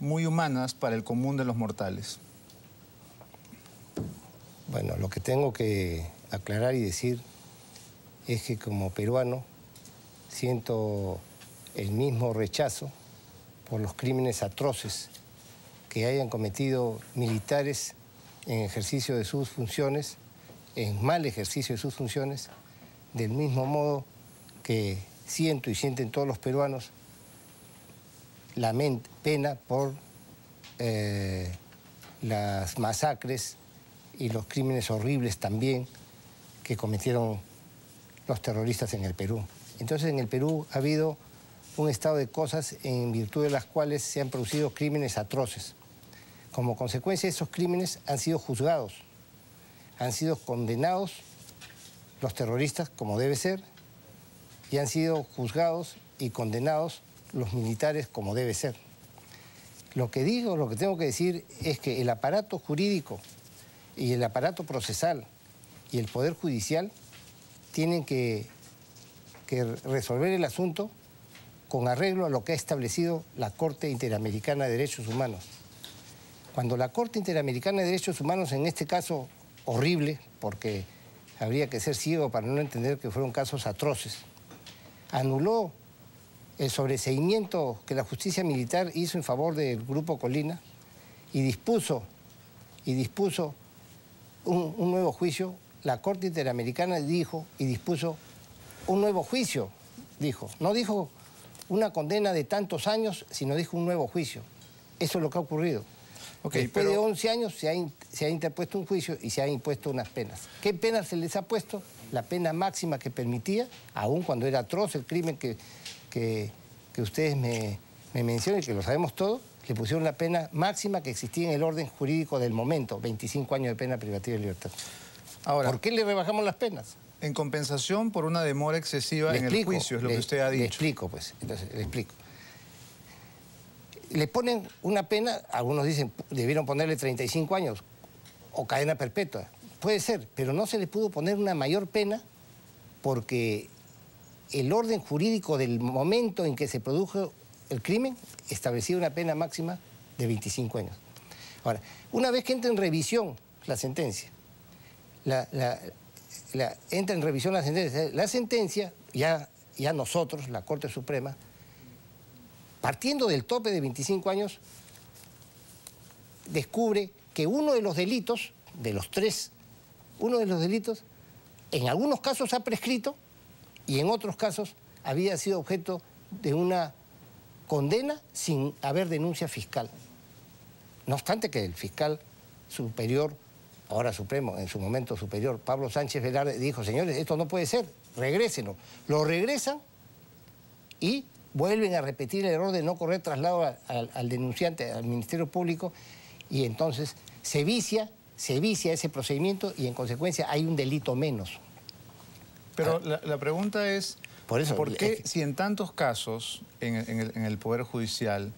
muy humanas para el común de los mortales? Bueno, lo que tengo que aclarar y decir es que como peruano siento el mismo rechazo por los crímenes atroces que hayan cometido militares en ejercicio de sus funciones, en mal ejercicio de sus funciones, del mismo modo que siento y sienten todos los peruanos la pena por eh, las masacres y los crímenes horribles también que cometieron los terroristas en el Perú. Entonces en el Perú ha habido un estado de cosas en virtud de las cuales se han producido crímenes atroces. Como consecuencia de esos crímenes han sido juzgados, han sido condenados los terroristas como debe ser y han sido juzgados y condenados los militares como debe ser. Lo que digo, lo que tengo que decir es que el aparato jurídico y el aparato procesal y el Poder Judicial tienen que, resolver el asunto con arreglo a lo que ha establecido la Corte Interamericana de Derechos Humanos. Cuando la Corte Interamericana de Derechos Humanos, en este caso horrible, porque habría que ser ciego para no entender que fueron casos atroces, anuló el sobreseimiento que la justicia militar hizo en favor del grupo Colina y dispuso, y dispuso un, nuevo juicio, la Corte Interamericana dijo y dispuso un nuevo juicio, dijo. No dijo una condena de tantos años, sino dijo un nuevo juicio. Eso es lo que ha ocurrido. Después de 11 años se ha, interpuesto un juicio y se han impuesto unas penas. ¿Qué penas se les ha puesto? La pena máxima que permitía, aun cuando era atroz el crimen que que, ustedes me, me y que lo sabemos todos... le pusieron la pena máxima que existía en el orden jurídico del momento, 25 años de pena privativa de libertad. Ahora, ¿Por qué le rebajamos las penas? En compensación por una demora excesiva en el juicio, es lo que usted ha dicho. Le explico, pues. Entonces, le explico. Le ponen una pena, algunos dicen, debieron ponerle 35 años o cadena perpetua. Puede ser, pero no se le pudo poner una mayor pena porque el orden jurídico del momento en que se produjo el crimen, establecía una pena máxima de 25 años. Ahora, una vez que entra en revisión la sentencia, la, entra en revisión la sentencia, la sentencia, ya, ya nosotros, la Corte Suprema, partiendo del tope de 25 años, descubre que uno de los delitos, de los tres, uno de los delitos, en algunos casos ha prescrito y en otros casos había sido objeto de una condena sin haber denuncia fiscal. No obstante que el fiscal superior, ahora supremo, en su momento superior, Pablo Sánchez Velarde, dijo, señores, esto no puede ser, regrésenlo. Lo regresan y vuelven a repetir el error de no correr traslado al, denunciante, al Ministerio Público, y entonces se vicia, se vicia ese procedimiento y en consecuencia hay un delito menos. Pero ah. la, pregunta es, Por, qué si en tantos casos en, el, Poder Judicial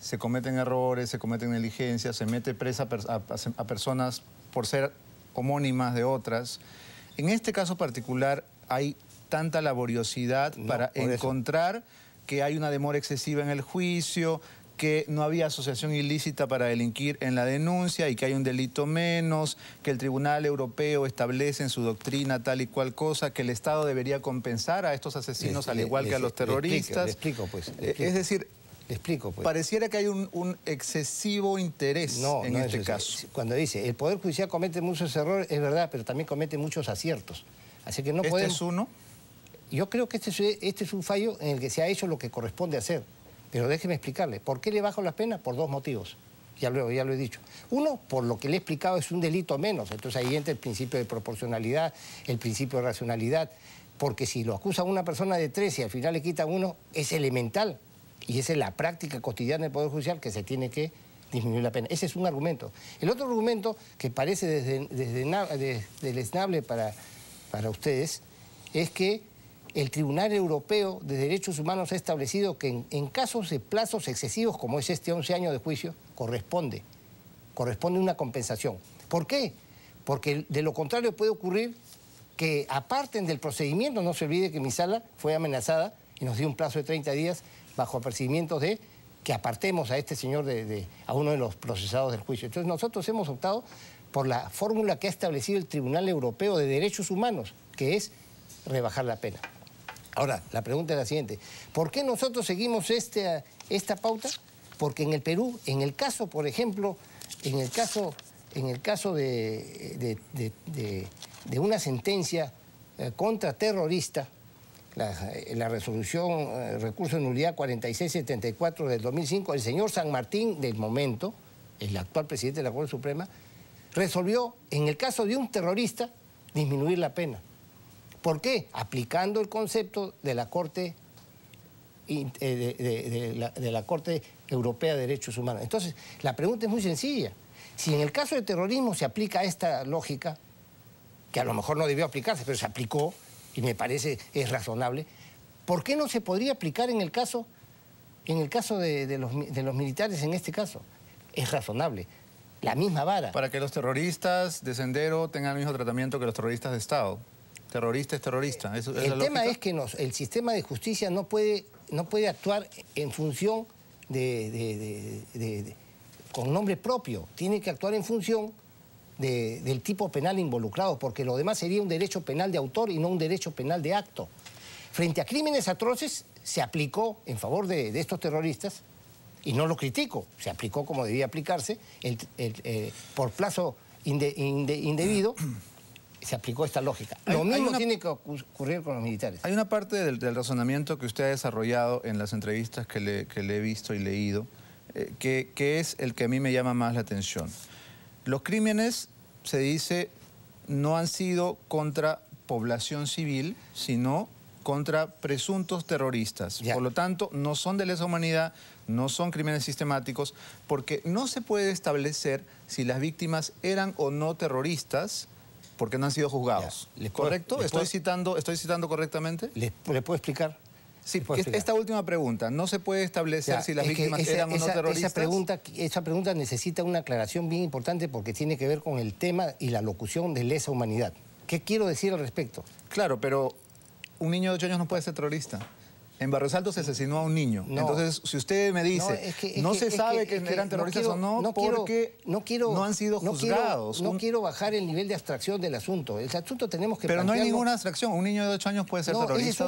se cometen errores, se cometen negligencias, se mete presa a, personas por ser homónimas de otras, en este caso particular hay tanta laboriosidad para encontrar que hay una demora excesiva en el juicio, que no había asociación ilícita para delinquir en la denuncia y que hay un delito menos, que el Tribunal Europeo establece en su doctrina tal y cual cosa, que el Estado debería compensar a estos asesinos este, al igual que a este, los terroristas. Explico, pues. Eh, es decir, explico, pues. Pareciera que hay un, excesivo interés en este caso. Cuando dice, el Poder Judicial comete muchos errores, es verdad, pero también comete muchos aciertos. Así que no ¿Este es uno? Yo creo que este, este es un fallo en el que se ha hecho lo que corresponde hacer. Pero déjeme explicarle, ¿por qué le bajo las penas? Por dos motivos. Ya lo, ya lo he dicho. Uno, por lo que le he explicado, es un delito menos. Entonces ahí entra el principio de proporcionalidad, el principio de racionalidad. Porque si lo acusa una persona de tres y al final le quita uno, es elemental. Y esa es la práctica cotidiana del Poder Judicial que se tiene que disminuir la pena. Ese es un argumento. El otro argumento que parece desde, desde, para, para ustedes es que el Tribunal Europeo de Derechos Humanos ha establecido que en, casos de plazos excesivos, como es este 11 años de juicio, corresponde, corresponde una compensación. ¿Por qué? Porque de lo contrario puede ocurrir que aparten del procedimiento, no se olvide que mi sala fue amenazada y nos dio un plazo de 30 días bajo percibimiento de que apartemos a este señor a uno de los procesados del juicio. Entonces nosotros hemos optado por la fórmula que ha establecido el Tribunal Europeo de Derechos Humanos, que es rebajar la pena. Ahora, la pregunta es la siguiente. ¿Por qué nosotros seguimos este, esta pauta? Porque en el Perú, en el caso, por ejemplo, en el caso, en el caso de, de, una sentencia eh, contra terrorista, eh, la, resolución, el eh, recurso de nulidad 4674 del 2005, el señor San Martín del momento, el actual presidente de la Corte Suprema, resolvió, en el caso de un terrorista, disminuir la pena. ¿Por qué? Aplicando el concepto de la Corte, eh, de, la, Europea de Derechos Humanos. Entonces, la pregunta es muy sencilla. Si en el caso de terrorismo se aplica esta lógica, que a lo mejor no debió aplicarse, pero se aplicó y me parece es razonable, ¿por qué no se podría aplicar en el caso, en el caso los, de los, militares en este caso? Es razonable. La misma vara. Para que los terroristas de sendero tengan el mismo tratamiento que los terroristas de Estado. Terrorista es terrorista. el tema es que el sistema de justicia no puede, no puede actuar en función de, con nombre propio. Tiene que actuar en función del tipo penal involucrado, porque lo demás sería un derecho penal de autor y no un derecho penal de acto. Frente a crímenes atroces se aplicó en favor de estos terroristas y no lo critico, se aplicó como debía aplicarse, eh, por plazo indebido, se aplicó esta lógica. Lo mismo tiene que ocurrir con los militares. Hay una parte del, razonamiento que usted ha desarrollado en las entrevistas que le, he visto y leído, eh, que, es el que a mí me llama más la atención. Los crímenes, se dice, no han sido contra población civil, sino contra presuntos terroristas. Por lo tanto, no son de lesa humanidad, no son crímenes sistemáticos, porque no se puede establecer si las víctimas eran o no terroristas porque no han sido juzgados. ¿Correcto? ¿Estoy, citando, ¿Estoy citando correctamente? ¿Le puedo explicar? Sí, pues. esta última pregunta, ¿no se puede establecer si las víctimas eran o no terroristas? Esa pregunta, esa pregunta necesita una aclaración bien importante porque tiene que ver con el tema y la locución de lesa humanidad. ¿Qué quiero decir al respecto? Claro, pero un niño de 8 años no puede ser terrorista. En Barrios Altos se asesinó a un niño. Entonces, si usted me dice, no, que, no se sabe que, eran terroristas o no, porque no, no han sido juzgados. no quiero, bajar el nivel de abstracción del asunto. El asunto tenemos que Pero no hay ninguna abstracción. Un niño de 8 años puede ser terrorista,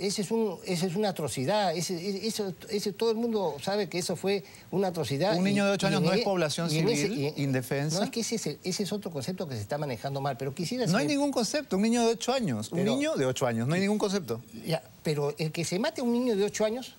ese es, es una atrocidad. Ese, todo el mundo sabe que eso fue una atrocidad. Un niño de 8 años no es población civil, indefensa. No, es que ese, es otro concepto que se está manejando mal. Pero quisiera... No hay ningún concepto. Un niño de 8 años. un niño de 8 años. No hay ningún concepto. Ya, pero el que se mate a un niño de 8 años,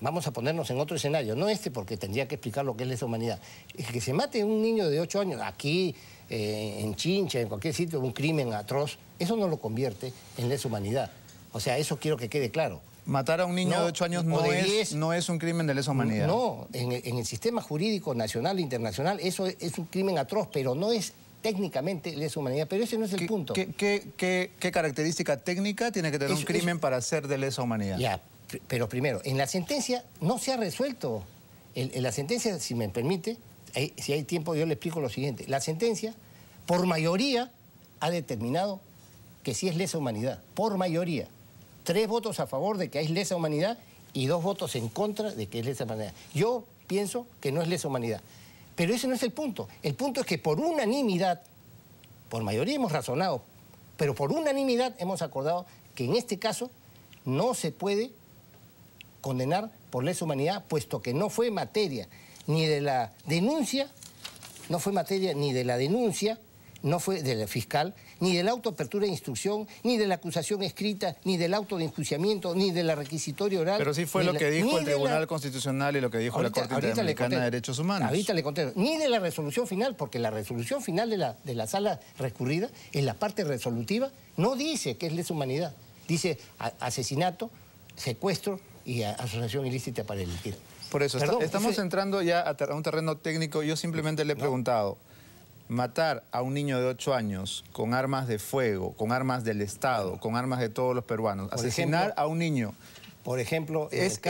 vamos a ponernos en otro escenario, no este porque tendría que explicar lo que es lesa humanidad. El que se mate a un niño de 8 años aquí, eh, en Chincha, en cualquier sitio, un crimen atroz, eso no lo convierte en lesa humanidad. O sea, eso quiero que quede claro. Matar a un niño de 8 años no, es, no es un crimen de lesa humanidad. No, en, el sistema jurídico nacional e internacional eso es un crimen atroz, pero no es técnicamente lesa humanidad, pero ese no es el punto. ¿qué, característica técnica tiene que tener un crimen para ser de lesa humanidad? Ya, pero primero, en la sentencia no se ha resuelto. en la sentencia, si me permite, si hay tiempo, yo le explico lo siguiente. La sentencia, por mayoría, ha determinado que sí es lesa humanidad, por mayoría. Tres votos a favor de que hay lesa humanidad y dos votos en contra de que es lesa humanidad. Yo pienso que no es lesa humanidad. Pero ese no es el punto. El punto es que por unanimidad, por mayoría hemos razonado, pero por unanimidad hemos acordado que en este caso no se puede condenar por lesa humanidad, puesto que no fue materia ni de la denuncia, no fue materia ni de la denuncia no fue del fiscal, ni del auto apertura de instrucción, ni de la acusación escrita, ni del auto de enjuiciamiento, ni de la requisitoria oral. Pero sí fue lo que dijo el Tribunal Constitucional y lo que dijo la Corte Interamericana de Derechos Humanos. Ahorita le conté, ni de la resolución final, porque la resolución final de la, de la sala recurrida, en la parte resolutiva, no dice que es lesa humanidad, dice asesinato, secuestro y asociación ilícita para litigio. Por eso, estamos entrando ya a, un terreno técnico, yo simplemente le he preguntado matar a un niño de 8 años con armas de fuego, con armas del Estado, con armas de todos los peruanos, asesinar a un niño. Por ejemplo, es,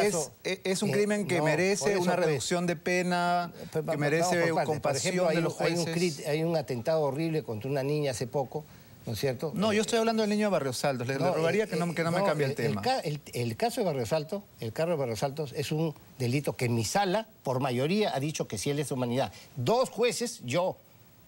es, un crimen que merece una pues. reducción de pena, pues, que merece compasión hay, de los jueces. Hay un, atentado horrible contra una niña hace poco, ¿no es cierto? No, yo eh, estoy hablando del niño de Barrios Altos. Le, rogaría eh, que, no, me eh, cambie el, tema. El, caso de Barrios Altos, el carro de Barrios Altos es un delito que mi sala, por mayoría, ha dicho que sí es humanidad. Dos jueces, yo,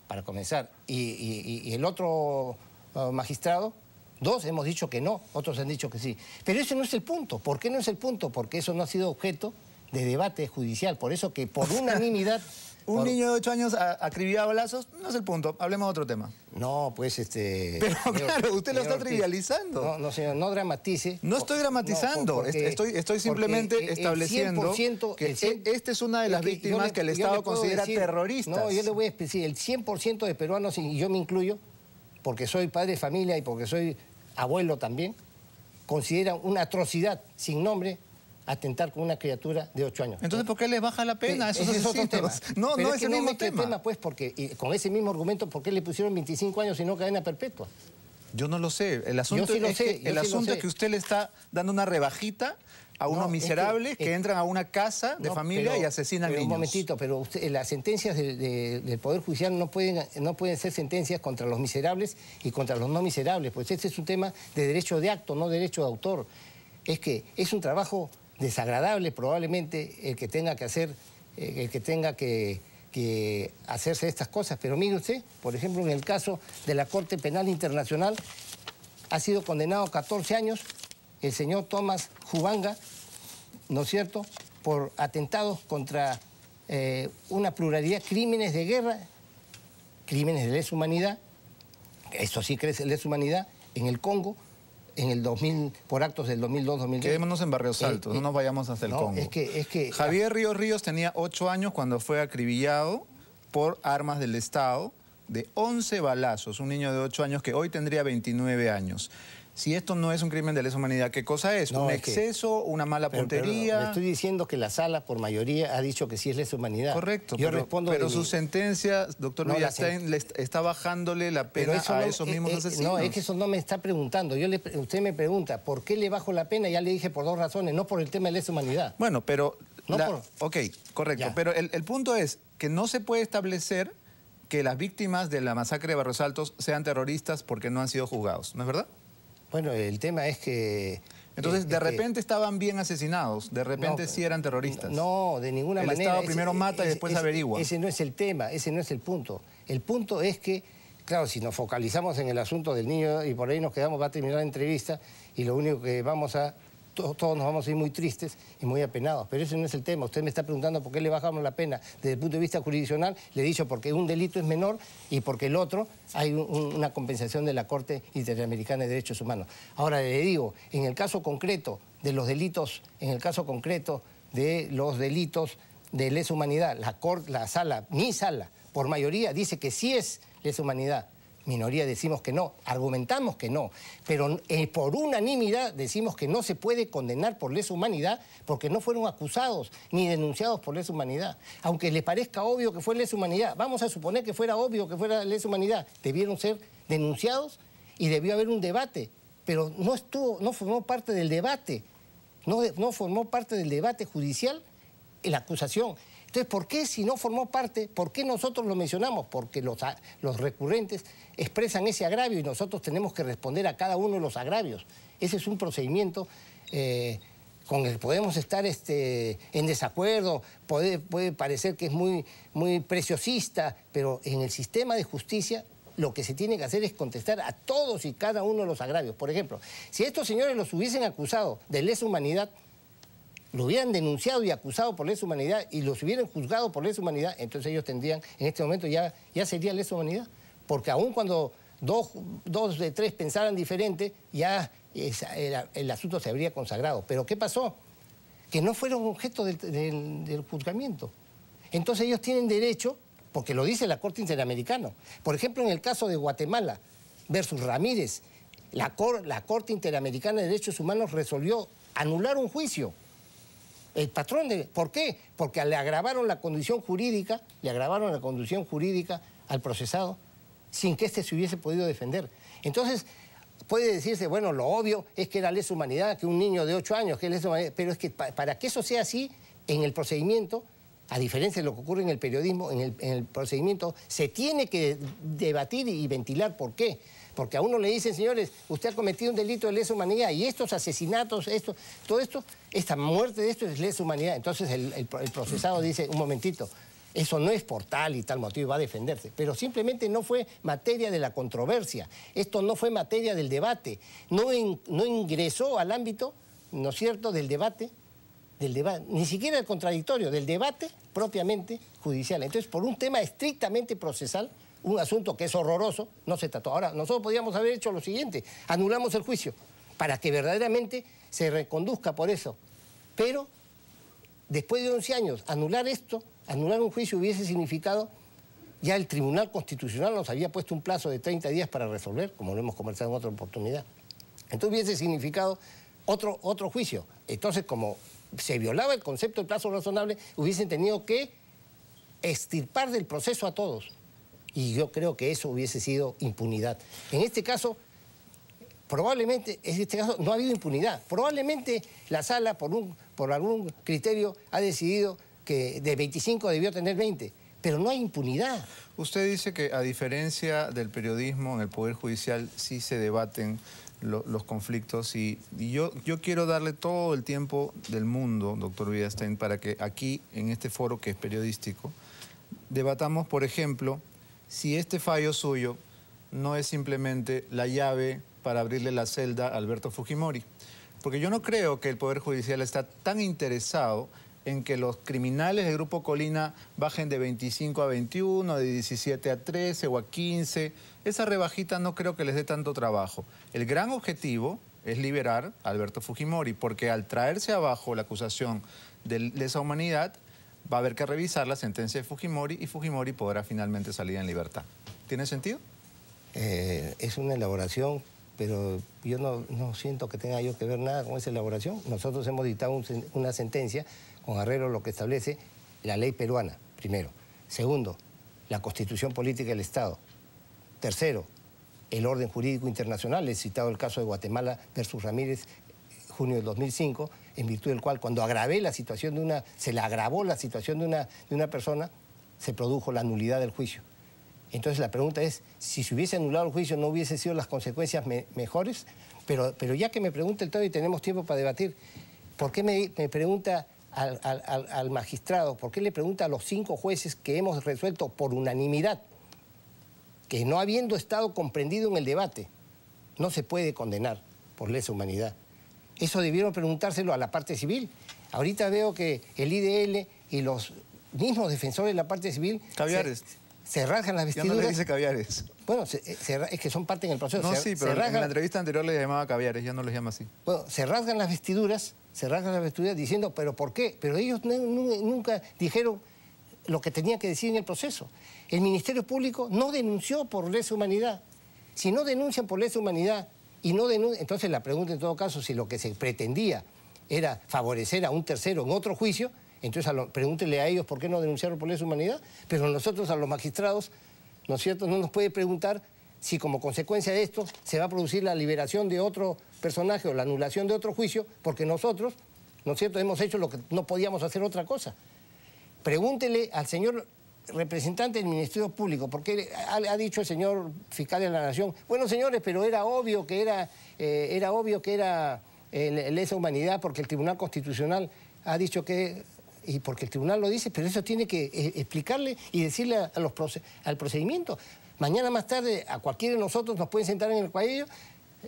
para comenzar. Y, el otro ah, magistrado, dos hemos dicho que no, otros han dicho que sí. Pero ese no es el punto. ¿Por qué no es el punto? Porque eso no ha sido objeto de debate judicial. Por eso que por unanimidad un niño de 8 años acribillado a, no es el punto. Hablemos de otro tema. No, pues este... Pero claro, usted lo está trivializando. No, no, señor, no dramatice. No estoy dramatizando. Este, estoy, estoy simplemente estableciendo que e, esta es una de las víctimas que el Estado considera terroristas. No, yo le voy a decir, el 100% de peruanos, y yo me incluyo, porque soy padre de familia y porque soy abuelo también, consideran una atrocidad sin nombre atentar con una criatura de 8 años. Entonces, ¿por qué les baja la pena eh, a es otro tema. No, no es, el mismo tema. Pues porque y con ese mismo argumento, ¿por qué le pusieron 25 años y no cadena perpetua? Yo no lo sé. El asunto, es, que, el asunto que usted le está dando una rebajita a unos miserables que, entran a una casa de familia y asesinan a niños. Un momentito, pero eh, las sentencias del Poder Judicial no pueden, no pueden ser sentencias contra los miserables y contra los no miserables, pues este es un tema de derecho de acto, no derecho de autor. Es que es un trabajo desagradable probablemente el que tenga que hacer, eh, el que tenga que, hacerse estas cosas. Pero mire usted, por ejemplo, en el caso de la Corte Penal Internacional, ha sido condenado a 14 años el señor Tomás Jubanga, ¿no es cierto?, por atentados contra eh, una pluralidad, crímenes de guerra, crímenes de lesa humanidad, eso sí crece lesa humanidad, en el Congo, en el 2000, por actos del 2002-2003. Quedémonos en Barrios eh, Altos, no eh, nos vayamos hasta el Congo. que, es que, Javier Ríos Ríos tenía 8 años cuando fue acribillado por armas del Estado de 11 balazos, un niño de 8 años que hoy tendría 29 años. Si esto no es un crimen de lesa humanidad, ¿qué cosa es? ¿Un exceso? ¿Una mala puntería? le estoy diciendo que la sala, por mayoría, ha dicho que sí es lesa humanidad. Correcto. Yo pero, respondo pero su sentencia, doctor no, está bajándole la pena eso a esos eh, mismos asesinos. Eh, no, es que eso no me está preguntando. Yo le... usted me pregunta, ¿por qué le bajo la pena? Ya le dije por dos razones, no por el tema de lesa humanidad. Bueno, pero... No Ok, correcto. Pero el, el punto es que no se puede establecer que las víctimas de la masacre de Barros Altos sean terroristas porque no han sido juzgados, ¿no es verdad? Bueno, el tema es que... Entonces, eh, de este, repente estaban bien asesinados, de repente sí eran terroristas. No, de ninguna manera. El Estado primero mata y después averigua. Ese no es el tema, ese no es el punto. El punto es que, claro, si nos focalizamos en el asunto del niño y por ahí nos quedamos, va a terminar la entrevista y lo único que vamos a todos, nos vamos a ir muy tristes y muy apenados. Pero ese no es el tema. Usted me está preguntando por qué le bajamos la pena. Desde el punto de vista jurisdiccional, le he dicho porque un delito es menor y porque el otro hay una compensación de la Corte Interamericana de Derechos Humanos. Ahora le digo, en el caso concreto de los delitos, en el caso concreto de los delitos de lesa humanidad, la, la sala, mi sala, por mayoría, dice que sí es lesa humanidad minoría decimos que no, argumentamos que no, pero eh, por unanimidad decimos que no se puede condenar por lesa humanidad porque no fueron acusados ni denunciados por lesa humanidad. Aunque les parezca obvio que fue lesa humanidad, vamos a suponer que fuera obvio que fuera lesa humanidad, debieron ser denunciados y debió haber un debate, pero no estuvo, no formó parte del debate, no, no formó parte del debate judicial la acusación. Entonces, ¿por qué si no formó parte, por qué nosotros lo mencionamos? Porque los, recurrentes expresan ese agravio y nosotros tenemos que responder a cada uno de los agravios. Ese es un procedimiento eh, con el que podemos estar este, en desacuerdo, puede, puede, parecer que es muy, muy preciosista, pero en el sistema de justicia lo que se tiene que hacer es contestar a todos y cada uno de los agravios. Por ejemplo, si estos señores los hubiesen acusado de lesa humanidad, lo hubieran denunciado y acusado por lesa humanidad y los hubieran juzgado por lesa humanidad, entonces ellos tendrían, en este momento ya, ya sería lesa humanidad. Porque aun cuando dos, dos de tres pensaran diferente, ya el, asunto se habría consagrado. Pero ¿qué pasó? Que no fueron objeto del, del, juzgamiento. Entonces ellos tienen derecho, porque lo dice la Corte Interamericana. Por ejemplo, en el caso de Guatemala versus Ramírez, la, la Corte Interamericana de Derechos Humanos resolvió anular un juicio el patrón de... ¿Por qué? Porque le agravaron la condición jurídica, le agravaron la condición jurídica al procesado sin que éste se hubiese podido defender. Entonces, puede decirse, bueno, lo obvio es que era lesa humanidad, que un niño de 8 años, que lesa humanidad, pero es que para que eso sea así, en el procedimiento, a diferencia de lo que ocurre en el periodismo, en el, en el procedimiento, se tiene que debatir y ventilar por qué. Porque a uno le dicen, señores, usted ha cometido un delito de lesa humanidad y estos asesinatos, esto, todo esto, esta muerte de esto es lesa humanidad. Entonces el, procesado dice, un momentito, eso no es por tal y tal motivo, va a defenderse. Pero simplemente no fue materia de la controversia, esto no fue materia del debate, no, no ingresó al ámbito, ¿no es cierto?, del debate, del debate, ni siquiera el contradictorio, del debate propiamente judicial. Entonces, por un tema estrictamente procesal, un asunto que es horroroso, no se trató. Ahora, nosotros podríamos haber hecho lo siguiente, anulamos el juicio para que verdaderamente se reconduzca por eso. Pero después de 11 años, anular esto, anular un juicio hubiese significado, ya el Tribunal Constitucional nos había puesto un plazo de 30 días para resolver, como lo hemos conversado en otra oportunidad. Entonces hubiese significado otro, otro juicio. Entonces, como se violaba el concepto de plazo razonable, hubiesen tenido que extirpar del proceso a todos y yo creo que eso hubiese sido impunidad. En este caso, probablemente, en este caso no ha habido impunidad. Probablemente la sala, por, un, por algún criterio, ha decidido que de 25 debió tener 20 pero no hay impunidad. Usted dice que a diferencia del periodismo, en el Poder Judicial sí se debaten los conflictos y, yo, yo quiero darle todo el tiempo del mundo, doctor Vidastein, para que aquí, en este foro que es periodístico, debatamos, por ejemplo, si este fallo suyo no es simplemente la llave para abrirle la celda a Alberto Fujimori. Porque yo no creo que el Poder Judicial está tan interesado en que los criminales del Grupo Colina bajen de 25 a 21, de 17 a 13 o a 15. Esa rebajita no creo que les dé tanto trabajo. El gran objetivo es liberar a Alberto Fujimori, porque al traerse abajo la acusación de lesa humanidad, va a haber que revisar la sentencia de Fujimori y Fujimori podrá finalmente salir en libertad. ¿Tiene sentido? Eh, es una elaboración, pero yo no, siento que tenga yo que ver nada con esa elaboración. Nosotros hemos dictado una sentencia con arreglo lo que establece la ley peruana, primero. Segundo, la constitución política del Estado. Tercero, el orden jurídico internacional. He citado el caso de Guatemala versus Ramírez, junio de 2005 en virtud del cual cuando agravé la situación de una, se le agravó la situación de una, de una persona, se produjo la nulidad del juicio. Entonces la pregunta es, si se hubiese anulado el juicio no hubiese sido las consecuencias mejores, pero, pero, ya que me pregunta el todo y tenemos tiempo para debatir, ¿por qué me, pregunta al, al, magistrado, por qué le pregunta a los cinco jueces que hemos resuelto por unanimidad, que no habiendo estado comprendido en el debate, no se puede condenar por lesa humanidad? Eso debieron preguntárselo a la parte civil. Ahorita veo que el IDL y los mismos defensores de la parte civil... Caviares. Se, rasgan las vestiduras. Ya no le dice caviares. Bueno, eh, es que son parte en el proceso. No, sí, pero rasgan... en la entrevista anterior le llamaba caviares, ya no les llama así. Bueno, se rasgan las vestiduras, se rasgan las vestiduras diciendo, pero ¿por qué? Pero ellos nunca dijeron lo que tenía que decir en el proceso. El Ministerio Público no denunció por lesa humanidad. Si no denuncian por lesa humanidad y no Entonces la pregunta en todo caso, si lo que se pretendía era favorecer a un tercero en otro juicio, entonces pregúntenle pregúntele a ellos por qué no denunciaron por lesa humanidad, pero nosotros a los magistrados, ¿no es cierto?, no nos puede preguntar si como consecuencia de esto se va a producir la liberación de otro personaje o la anulación de otro juicio, porque nosotros, ¿no es cierto?, hemos hecho lo que no podíamos hacer otra cosa. Pregúntele al señor representante del Ministerio Público, porque ha, dicho el señor fiscal de la Nación, bueno señores, pero era obvio que era, eh, era obvio que era eh, lesa humanidad porque el Tribunal Constitucional ha dicho que y porque el tribunal lo dice, pero eso tiene que eh, explicarle y decirle a, los al procedimiento. Mañana más tarde a cualquiera de nosotros nos pueden sentar en el cuello,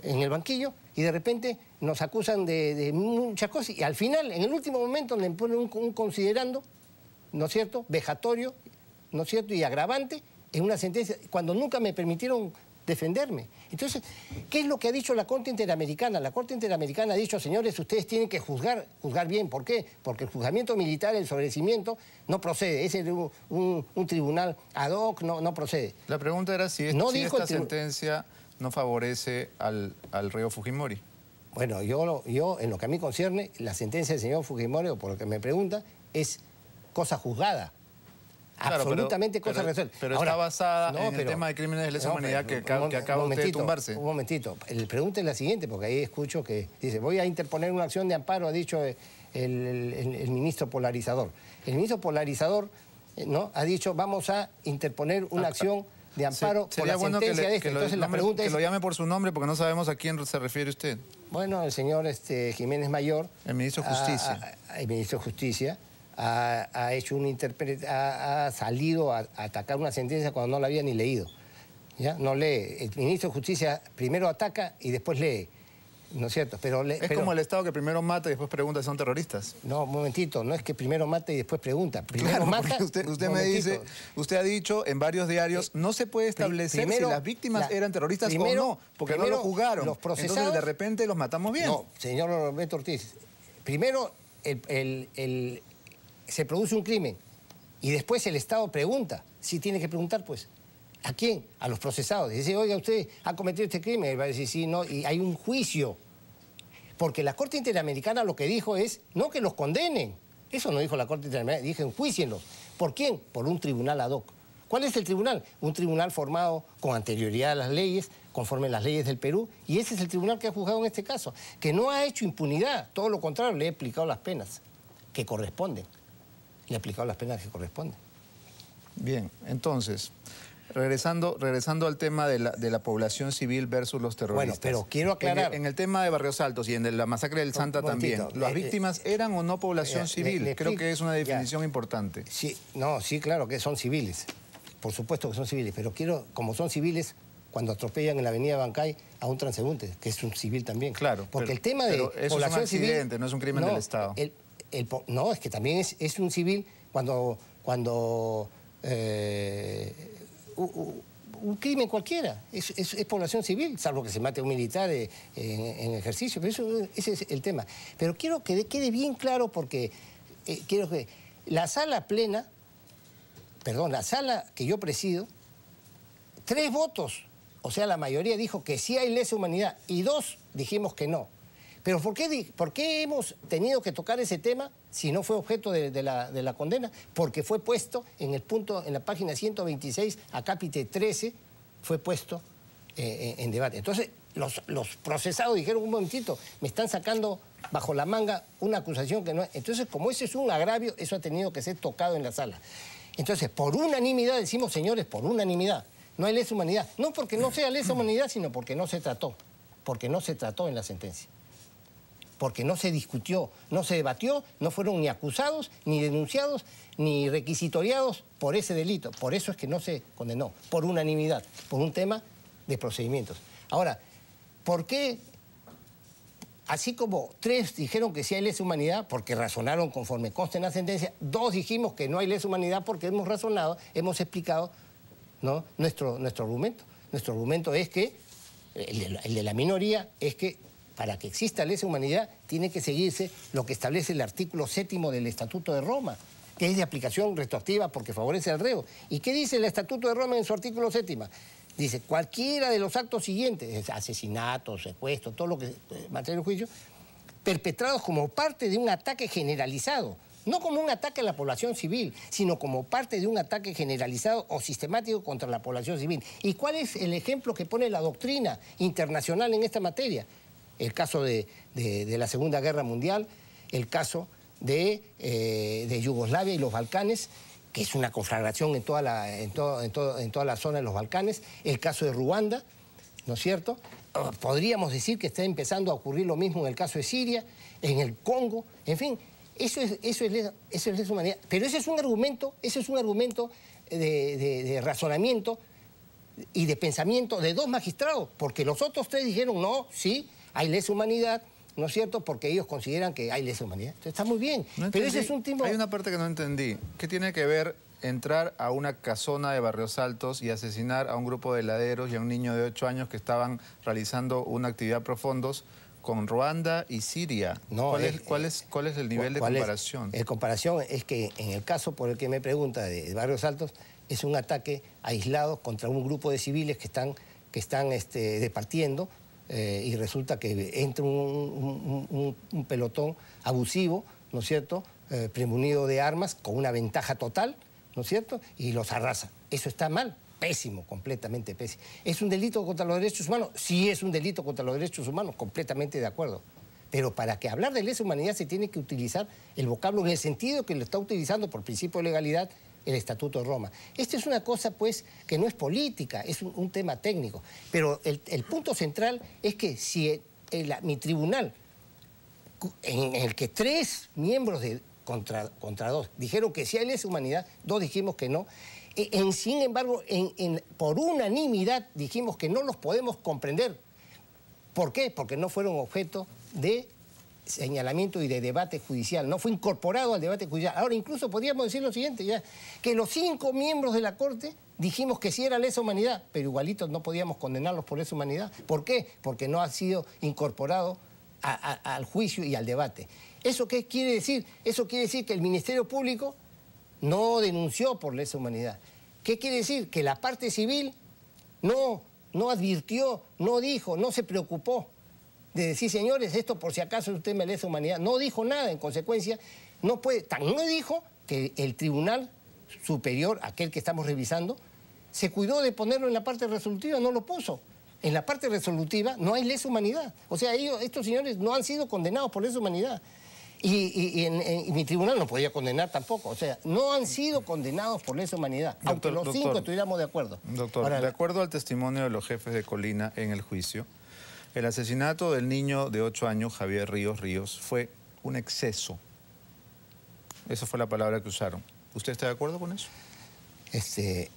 en el banquillo, y de repente nos acusan de, muchas cosas y al final, en el último momento, le ponen un, un considerando, ¿no es cierto?, vejatorio ¿no es cierto? Y agravante en una sentencia, cuando nunca me permitieron defenderme. Entonces, ¿qué es lo que ha dicho la Corte Interamericana? La Corte Interamericana ha dicho, señores, ustedes tienen que juzgar, juzgar bien. ¿Por qué? Porque el juzgamiento militar, el sobrecimiento, no procede. Es un, tribunal ad hoc, no, no procede. La pregunta era si, esta sentencia no favorece al, al Fujimori. Bueno, yo, yo, en lo que a mí concierne, la sentencia del señor Fujimori, o por lo que me pregunta, es cosa juzgada absolutamente pero, cosas Ahora, está basada en el tema de crímenes de lesa humanidad que, acaba de tumbarse. Un momentito. La pregunta es la siguiente, porque ahí escucho que dice, voy a interponer una acción de amparo, ha dicho el, ministro polarizador. El ministro polarizador eh, ¿no? ha dicho, vamos a interponer una ah, acción de amparo por la sentencia de este. lo, que lo llame por su nombre porque no sabemos a quién se refiere usted. Bueno, el señor este, Jiménez Mayor... El ministro de Justicia. el ministro de Justicia ha, hecho un ha, ha, salido a, atacar una sentencia cuando no la había ni leído. ¿ya? No lee. El ministro de Justicia primero ataca y después lee. ¿No es cierto? Pero es como el Estado que primero mata y después pregunta si son terroristas. No, un momentito, no es que primero mate y después pregunta. Primero mata. Usted, me dice, usted ha dicho en varios diarios, eh, no se puede establecer si las víctimas eran terroristas o no, porque no lo juzgaron. Los Entonces de repente los matamos bien. No, señor Roberto Ortiz, primero el, se produce un crimen y después el Estado pregunta, si tiene que preguntar, pues, ¿a quién? A los procesados. dice, oiga, usted ha cometido este crimen. y va a decir, sí, no, y hay un juicio. Porque la Corte Interamericana lo que dijo es, no que los condenen. Eso no dijo la Corte Interamericana, dijo, juicio ¿Por quién? Por un tribunal ad hoc. ¿Cuál es el tribunal? Un tribunal formado con anterioridad a las leyes, conforme a las leyes del Perú, y ese es el tribunal que ha juzgado en este caso, que no ha hecho impunidad, todo lo contrario, le ha aplicado las penas que corresponden y aplicado las penas que corresponden. Bien, entonces, regresando, regresando al tema de la, de la población civil versus los terroristas. Bueno, pero quiero aclarar... En, el, tema de Barrios Altos y en la masacre del Santa también, ¿las eh, víctimas eh, eran o no población eh, civil? Creo que es una definición importante. Sí, no, sí, claro que son civiles. Por supuesto que son civiles, pero quiero, como son civiles, cuando atropellan en la avenida Bancay a un transeúnte, que es un civil también. Claro. Porque el tema de eso población es un accidente, no es un crimen del Estado no, es que también es, un civil cuando, cuando eh, un, crimen cualquiera, es, población civil, salvo que se mate un militar eh, en, ejercicio, pero eso, ese es el tema. Pero quiero que quede bien claro porque eh, quiero que la sala plena, perdón, la sala que yo presido, tres votos, o sea, la mayoría dijo que sí hay lesa humanidad y dos dijimos que no. Pero ¿por qué, qué, hemos tenido que tocar ese tema si no fue objeto de, la, de, la, condena? Porque fue puesto en el punto, en la página 126, a 13, fue puesto eh, en, debate. Entonces, los, los, procesados dijeron un momentito, me están sacando bajo la manga una acusación que no Entonces, como ese es un agravio, eso ha tenido que ser tocado en la sala. Entonces, por unanimidad, decimos, señores, por unanimidad, no hay lesa humanidad. No porque no sea lesa humanidad, sino porque no se trató. Porque no se trató en la sentencia porque no se discutió, no se debatió, no fueron ni acusados, ni denunciados, ni requisitoriados por ese delito. Por eso es que no se condenó, por unanimidad, por un tema de procedimientos. Ahora, ¿por qué, así como tres dijeron que sí hay lesa humanidad, porque razonaron conforme consta en la sentencia, dos dijimos que no hay lesa humanidad porque hemos razonado, hemos explicado ¿no? nuestro, nuestro argumento? Nuestro argumento es que, el de la minoría, es que para que exista lesa humanidad, tiene que seguirse lo que establece el artículo séptimo del Estatuto de Roma, que es de aplicación retroactiva porque favorece al reo. ¿Y qué dice el Estatuto de Roma en su artículo séptimo? Dice, cualquiera de los actos siguientes, asesinatos, secuestro, todo lo que eh, materia de juicio, perpetrados como parte de un ataque generalizado, no como un ataque a la población civil, sino como parte de un ataque generalizado o sistemático contra la población civil. ¿Y cuál es el ejemplo que pone la doctrina internacional en esta materia? el caso de, de, la Segunda Guerra Mundial, el caso eh, de, Yugoslavia y los Balcanes, que es una conflagración en toda, la, en, toda la zona de los Balcanes, el caso de Ruanda, ¿no es cierto? Ah, podríamos decir que está empezando a ocurrir lo mismo en el caso de Siria, en el Congo, en fin, eso es, eso es, Pero ese es un argumento, ese es un argumento de, razonamiento y de pensamiento de dos magistrados, porque los otros tres dijeron no, sí, hay lesa humanidad, ¿no es cierto? Porque ellos consideran que hay lesa humanidad. Entonces, está muy bien. pero ese es un tipo... Hay una parte que no entendí. ¿Qué tiene que ver entrar a una casona de Barrios Altos y asesinar a un grupo de heladeros y a un niño de 8 años que estaban realizando una actividad profundos con Ruanda y Siria. No, ¿Cuál, es, cuál, eh, es, es el nivel de comparación? La comparación es que en el caso por el que me pregunta de Barrios Altos, es un ataque aislado contra un grupo de civiles que están, que están este, departiendo eh, y resulta que entra un, pelotón abusivo, ¿no es cierto?, eh, premunido de armas, con una ventaja total, ¿no es cierto?, y los arrasa. Eso está mal, pésimo, completamente pésimo. ¿Es un delito contra los derechos humanos? Sí es un delito contra los derechos humanos, completamente de acuerdo. Pero para que hablar de lesa humanidad se tiene que utilizar el vocablo en el sentido que lo está utilizando por principio de legalidad el Estatuto de Roma. Esta es una cosa, pues, que no es política, es un, tema técnico. Pero el, punto central es que si eh, mi tribunal, en el que tres miembros de, contra, contra dos dijeron que sí hay lesa humanidad, dos dijimos que no, e, sin embargo, por unanimidad dijimos que no los podemos comprender. ¿Por qué? Porque no fueron objeto de señalamiento y de debate judicial, no fue incorporado al debate judicial. Ahora incluso podríamos decir lo siguiente, ya, que los cinco miembros de la Corte dijimos que sí era lesa humanidad, pero igualito no podíamos condenarlos por lesa humanidad. ¿Por qué? Porque no ha sido incorporado al juicio y al debate. ¿Eso qué quiere decir? Eso quiere decir que el Ministerio Público no denunció por lesa humanidad. ¿Qué quiere decir? Que la parte civil no, no advirtió, no dijo, no se preocupó de decir, señores, esto por si acaso usted lesa humanidad. No dijo nada, en consecuencia, no puede. no dijo que el tribunal superior, aquel que estamos revisando, se cuidó de ponerlo en la parte resolutiva, no lo puso. En la parte resolutiva no hay lesa humanidad. O sea, estos señores no han sido condenados por lesa humanidad. Y, mi tribunal no podía condenar tampoco. O sea, no han sido condenados por lesa humanidad, aunque los cinco estuviéramos de acuerdo. Doctor, de acuerdo al testimonio de los jefes de Colina en el juicio, el asesinato del niño de 8 años, Javier Ríos Ríos, fue un exceso. Esa fue la palabra que usaron. ¿Usted está de acuerdo con eso? Este,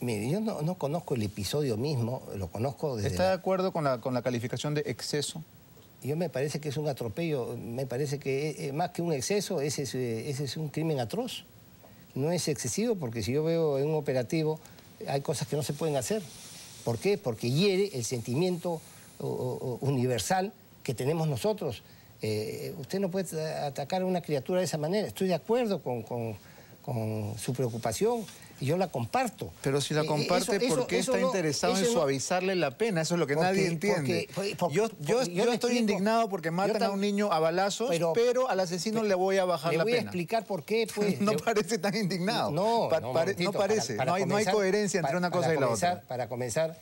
Mire, yo no, conozco el episodio mismo, lo conozco desde... ¿Está de acuerdo con la, con la calificación de exceso? Yo me parece que es un atropello, me parece que más que un exceso, ese ese es un crimen atroz. No es excesivo porque si yo veo en un operativo hay cosas que no se pueden hacer. ¿Por qué? Porque hiere el sentimiento universal que tenemos nosotros. Eh, usted no puede atacar a una criatura de esa manera. Estoy de acuerdo con, con, su preocupación y yo la comparto. Pero si la eh, eh, comparte, porque ¿por qué está interesado en suavizarle la pena? Eso es lo que nadie entiende. yo, yo, estoy indignado porque matan a un niño a balazos, pero, al asesino le voy a bajar la pena. Le voy a explicar por qué. Pues. no parece tan indignado. No, no, parece. no, hay, hay coherencia entre una cosa y la comenzar, otra. Para comenzar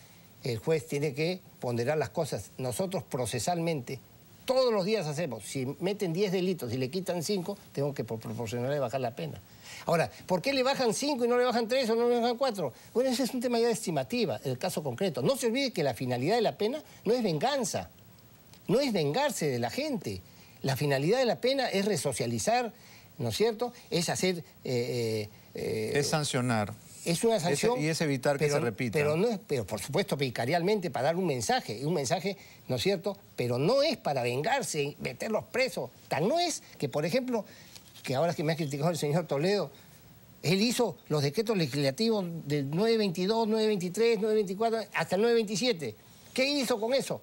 el juez tiene que ponderar las cosas. Nosotros procesalmente, todos los días hacemos, si meten 10 delitos y le quitan 5, tengo que proporcionarle bajar la pena. Ahora, ¿por qué le bajan 5 y no le bajan 3 o no le bajan 4? Bueno, ese es un tema ya de estimativa, el caso concreto. No se olvide que la finalidad de la pena no es venganza, no es vengarse de la gente. La finalidad de la pena es resocializar, ¿no es cierto? Es hacer... Eh, eh, eh, es sancionar. Es una sanción. y es evitar que se repita. Pero, no pero por supuesto, pecarialmente para dar un mensaje, un mensaje, ¿no es cierto? Pero no es para vengarse, meterlos presos. Tan no es que, por ejemplo, que ahora que me ha criticado el señor Toledo, él hizo los decretos legislativos del 922, 923, 924, hasta el 927. ¿Qué hizo con eso?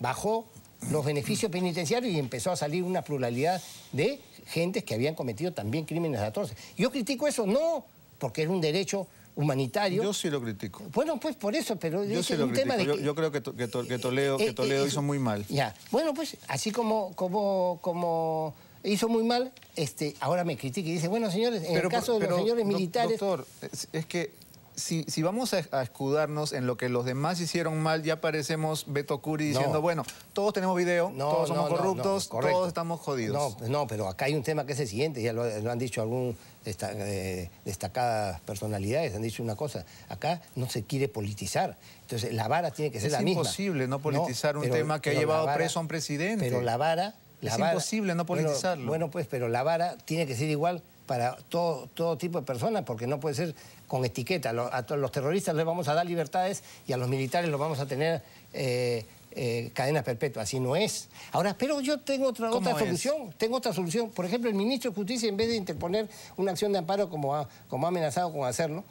Bajó los beneficios penitenciarios y empezó a salir una pluralidad de gentes que habían cometido también crímenes de atroces. Yo critico eso, no, porque era un derecho humanitario. Yo sí lo critico. Bueno, pues por eso, pero yo tema de... yo, creo que, Toledo, eh, eh, eh, hizo muy mal. Ya, bueno, pues así como, como, como hizo muy mal, este, ahora me critica y dice, bueno, señores, en el caso de los señores militares... Doctor, es que si, si, vamos a, escudarnos en lo que los demás hicieron mal, ya parecemos Beto Curi diciendo, bueno, todos tenemos video, todos somos corruptos, todos estamos jodidos. No, no, pero acá hay un tema que es el siguiente, ya lo, lo han dicho algún, eh, destacadas personalidades han dicho una cosa, acá no se quiere politizar. Entonces la vara tiene que ser la misma. Es imposible no politizar un tema que ha llevado preso a un presidente. Pero la vara... es imposible no politizarlo. Bueno, pues, pero la vara tiene que ser igual para todo, todo tipo de personas, porque no puede ser con etiqueta. a los terroristas les vamos a dar libertades y a los militares los vamos a tener eh, eh, cadena perpetua. Así no es. Ahora, pero yo tengo otra, otra solución. Tengo otra solución. Por ejemplo, el ministro de Justicia, en vez de interponer una acción de amparo como ha, como ha amenazado con hacerlo,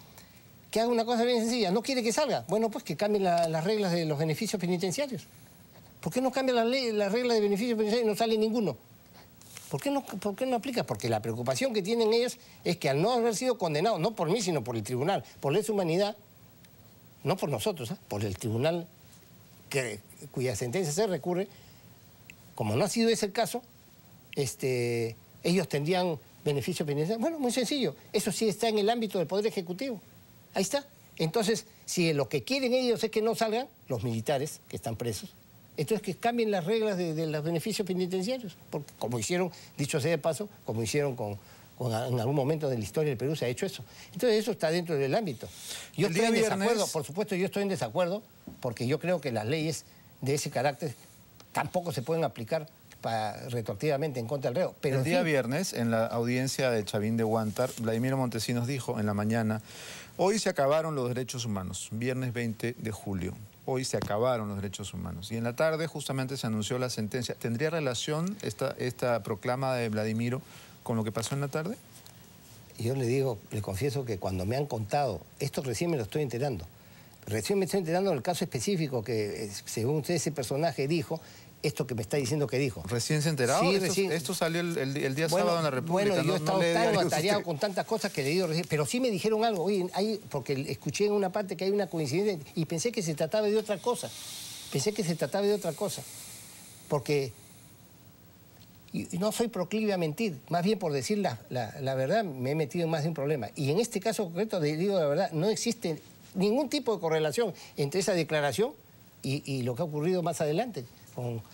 que haga una cosa bien sencilla. No quiere que salga. Bueno, pues que cambie las reglas de los beneficios penitenciarios. ¿Por qué no cambia las ley, la de beneficios penitenciarios y no sale ninguno? ¿Por qué, no, ¿Por qué no aplica? Porque la preocupación que tienen ellos es que al no haber sido condenado, no por mí, sino por el tribunal, por la humanidad, no por nosotros, ¿ah? por el tribunal cuya sentencia se recurre, como no ha sido ese el caso, este, ellos tendrían beneficios penitenciarios. Bueno, muy sencillo, eso sí está en el ámbito del Poder Ejecutivo. Ahí está. Entonces, si lo que quieren ellos es que no salgan los militares que están presos, entonces que cambien las reglas de, los beneficios penitenciarios, porque como hicieron, dicho sea de paso, como hicieron con, en algún momento de la historia del Perú se ha hecho eso. Entonces eso está dentro del ámbito. Yo estoy en desacuerdo, por supuesto yo estoy en desacuerdo, porque yo creo que las leyes de ese carácter tampoco se pueden aplicar para, retroactivamente en contra del reo. Pero, el día viernes, en la audiencia de Chavín de Huántar, Vladimiro Montesinos dijo en la mañana, hoy se acabaron los derechos humanos, viernes 20 de julio hoy se acabaron los derechos humanos. Y en la tarde justamente se anunció la sentencia. ¿Tendría relación esta, esta proclama de Vladimiro con lo que pasó en la tarde? Yo le digo, le confieso que cuando me han contado, esto recién me lo estoy enterando. Recién me estoy enterando del caso específico que, eh, según usted, ese personaje dijo esto que me está diciendo que dijo. ¿Recién se enterado? Sí, esto, esto salió el, día sábado en la República. Bueno, yo estaba tan atareado con tantas cosas que le digo recién, pero sí me dijeron algo, oye, porque escuché en una parte que hay una coincidencia y pensé que se trataba de otra cosa. Pensé que se trataba de otra cosa. Porque y, no soy proclive a mentir, más bien por decir la, verdad me he metido en más de un problema. Y en este caso concreto, digo la verdad, no existe ningún tipo de correlación entre esa declaración y, lo que ha ocurrido más adelante.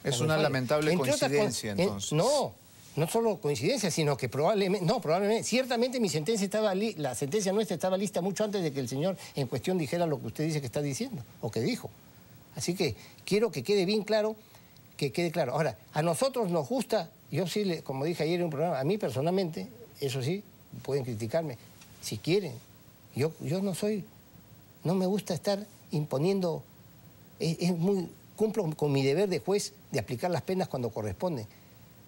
es una lamentable coincidencia, entonces. no, no solo coincidencia, sino que probablemente, no, probablemente, ciertamente mi sentencia estaba, la sentencia nuestra estaba lista mucho antes de que el señor en cuestión dijera lo que usted dice que está diciendo, o que dijo. Así que quiero que quede bien claro, que quede claro. Ahora, a nosotros nos gusta yo sí, como dije ayer en un programa, a mí personalmente, eso sí, pueden criticarme, si quieren. Yo, yo no soy, no me gusta estar imponiendo, es, muy, cumplo con mi deber de juez de aplicar las penas cuando corresponde.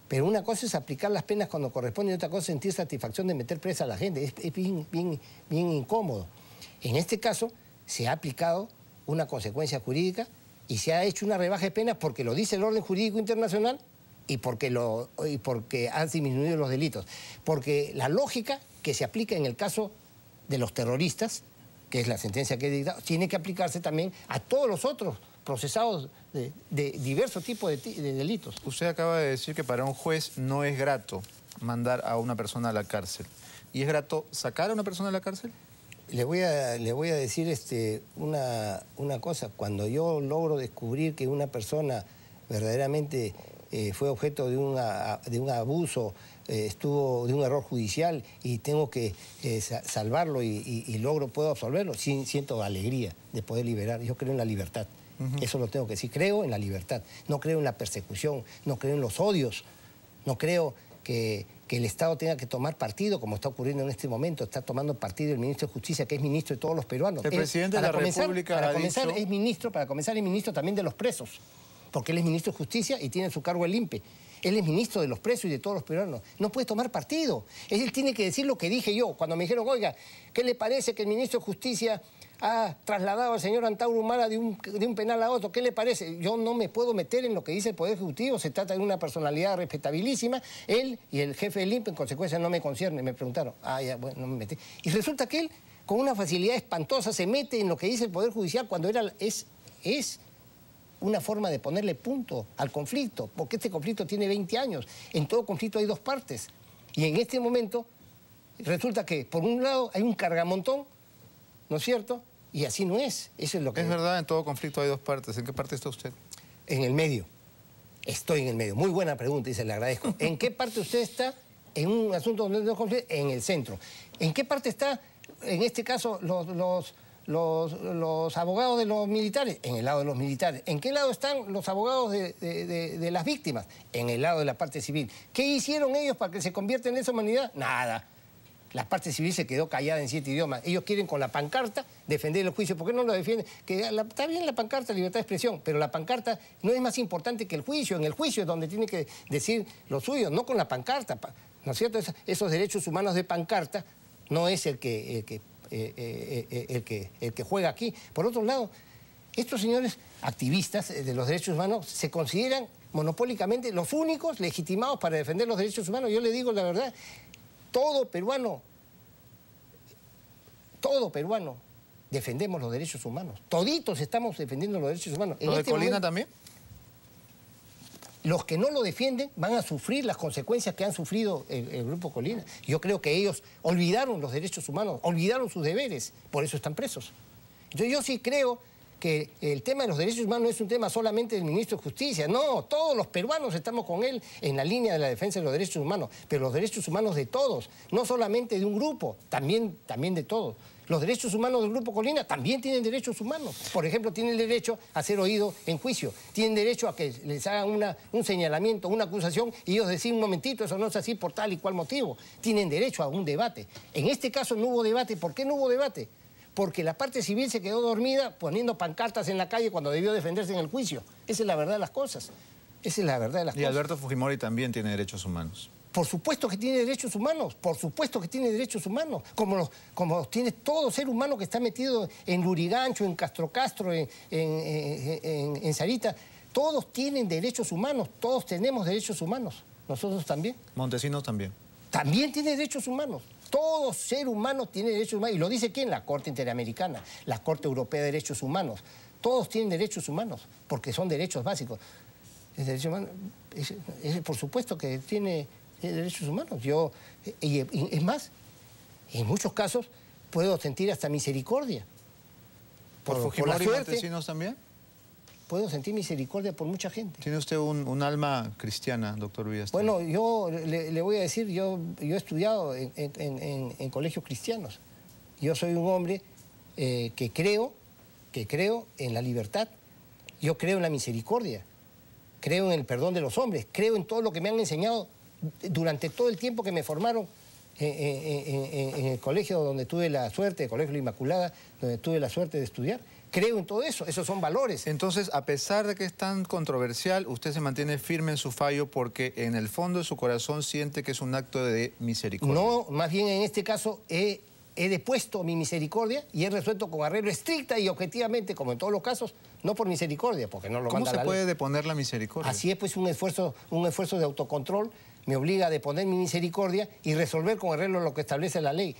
Pero una cosa es aplicar las penas cuando corresponde y otra cosa es sentir satisfacción de meter presa a la gente. Es, bien, bien, bien incómodo. En este caso, se ha aplicado una consecuencia jurídica y se ha hecho una rebaja de penas porque lo dice el orden jurídico internacional y porque, lo, y porque han disminuido los delitos. Porque la lógica que se aplica en el caso de los terroristas, que es la sentencia que he dictado, tiene que aplicarse también a todos los otros procesados de, diversos tipos de, delitos. Usted acaba de decir que para un juez no es grato mandar a una persona a la cárcel. ¿Y es grato sacar a una persona a la cárcel? Le voy a, le voy a decir este, una, una cosa. Cuando yo logro descubrir que una persona verdaderamente eh, fue objeto de, un abuso, eh, estuvo de un error judicial y tengo que eh, salvarlo y, logro, puedo absolverlo, siento alegría de poder liberar. Yo creo en la libertad. Eso lo tengo que decir. Creo en la libertad. No creo en la persecución, no creo en los odios, no creo que, el Estado tenga que tomar partido, como está ocurriendo en este momento. Está tomando partido el ministro de Justicia, que es ministro de todos los peruanos. El presidente de la República. es ministro, para comenzar, es ministro también de los presos porque él es ministro de Justicia y tiene su cargo el INPE. Él es ministro de los presos y de todos los peruanos. No puede tomar partido. Él tiene que decir lo que dije yo. Cuando me dijeron, oiga, ¿qué le parece que el ministro de Justicia ha trasladado al señor Antauro Humala de un, penal a otro? ¿Qué le parece? Yo no me puedo meter en lo que dice el Poder Ejecutivo. Se trata de una personalidad respetabilísima. Él y el jefe del INPE, en consecuencia, no me concierne. Me preguntaron, ah, ya, bueno, no me metí. Y resulta que él, con una facilidad espantosa, se mete en lo que dice el Poder Judicial cuando era, es, es una forma de ponerle punto al conflicto, porque este conflicto tiene 20 años. En todo conflicto hay dos partes. Y en este momento resulta que, por un lado, hay un cargamontón, ¿no es cierto? Y así no es. Eso es lo que. Es verdad, en todo conflicto hay dos partes. ¿En qué parte está usted? En el medio. Estoy en el medio. Muy buena pregunta y se agradezco. ¿En qué parte usted está en un asunto donde no conflicto? En el centro. ¿En qué parte está, en este caso, los los, los, abogados de los militares? En el lado de los militares. ¿En qué lado están los abogados de, las víctimas? En el lado de la parte civil. ¿Qué hicieron ellos para que se convierta en esa humanidad? Nada. La parte civil se quedó callada en siete idiomas. Ellos quieren con la pancarta defender el juicio. ¿Por qué no lo defienden? Que está bien la pancarta, libertad de expresión, pero la pancarta no es más importante que el juicio. En el juicio es donde tiene que decir lo suyo, no con la pancarta. ¿No es cierto? esos derechos humanos de pancarta no es el que eh, eh, eh, el, que, el que juega aquí. Por otro lado, estos señores activistas de los derechos humanos se consideran monopólicamente los únicos legitimados para defender los derechos humanos. Yo le digo la verdad, todo peruano, todo peruano defendemos los derechos humanos. Toditos estamos defendiendo los derechos humanos. ¿En de este también? los que no lo defienden van a sufrir las consecuencias que han sufrido el, Grupo Colina. Yo creo que ellos olvidaron los derechos humanos, olvidaron sus deberes, por eso están presos. yo sí creo que el tema de los derechos humanos no es un tema solamente del ministro de Justicia, no, todos los peruanos estamos con él en la línea de la defensa de los derechos humanos, pero los derechos humanos de todos, no solamente de un grupo, también, también de todos. Los derechos humanos del Grupo Colina también tienen derechos humanos. Por ejemplo, tienen derecho a ser oídos en juicio. Tienen derecho a que les hagan un señalamiento, una acusación y ellos decir un momentito, eso no es así por tal y cual motivo. Tienen derecho a un debate. En este caso no hubo debate. ¿Por qué no hubo debate? Porque la parte civil se quedó dormida poniendo pancartas en la calle cuando debió defenderse en el juicio. Esa es la verdad de las cosas. Esa es la verdad de las cosas. Y Alberto Fujimori también tiene derechos humanos. Por supuesto que tiene derechos humanos, por supuesto que tiene derechos humanos, como los, como tiene todo ser humano que está metido en Lurigancho, en Castro Castro, en, en, Sarita. Todos tienen derechos humanos, todos tenemos derechos humanos, nosotros también. Montesinos también. También tiene derechos humanos. Todo ser humano tiene derechos humanos. Y lo dice quién? La Corte Interamericana, la Corte Europea de Derechos Humanos. Todos tienen derechos humanos, porque son derechos básicos. por supuesto que tiene derechos humanos. Yo, es más, en muchos casos puedo sentir hasta misericordia. ¿Por, por la suerte, también? Puedo sentir misericordia por mucha gente. ¿Tiene usted un, alma cristiana, doctor Villas? Bueno, yo le, voy a decir, yo, he estudiado en, colegios cristianos. Yo soy un hombre eh, que creo, que creo en la libertad, yo creo en la misericordia, creo en el perdón de los hombres, creo en todo lo que me han enseñado durante todo el tiempo que me formaron eh, eh, eh, en, el colegio donde tuve la suerte, el Colegio Inmaculada, donde tuve la suerte de estudiar. Creo en todo eso, esos son valores. Entonces, a pesar de que es tan controversial, usted se mantiene firme en su fallo porque en el fondo de su corazón siente que es un acto de misericordia. No, más bien en este caso he, he depuesto mi misericordia y he resuelto con arreglo estricta y objetivamente, como en todos los casos, no por misericordia, porque no lo ¿Cómo se puede deponer la misericordia? Así es, pues, un esfuerzo, un esfuerzo de autocontrol me obliga a deponer mi misericordia y resolver con arreglo lo que establece la ley.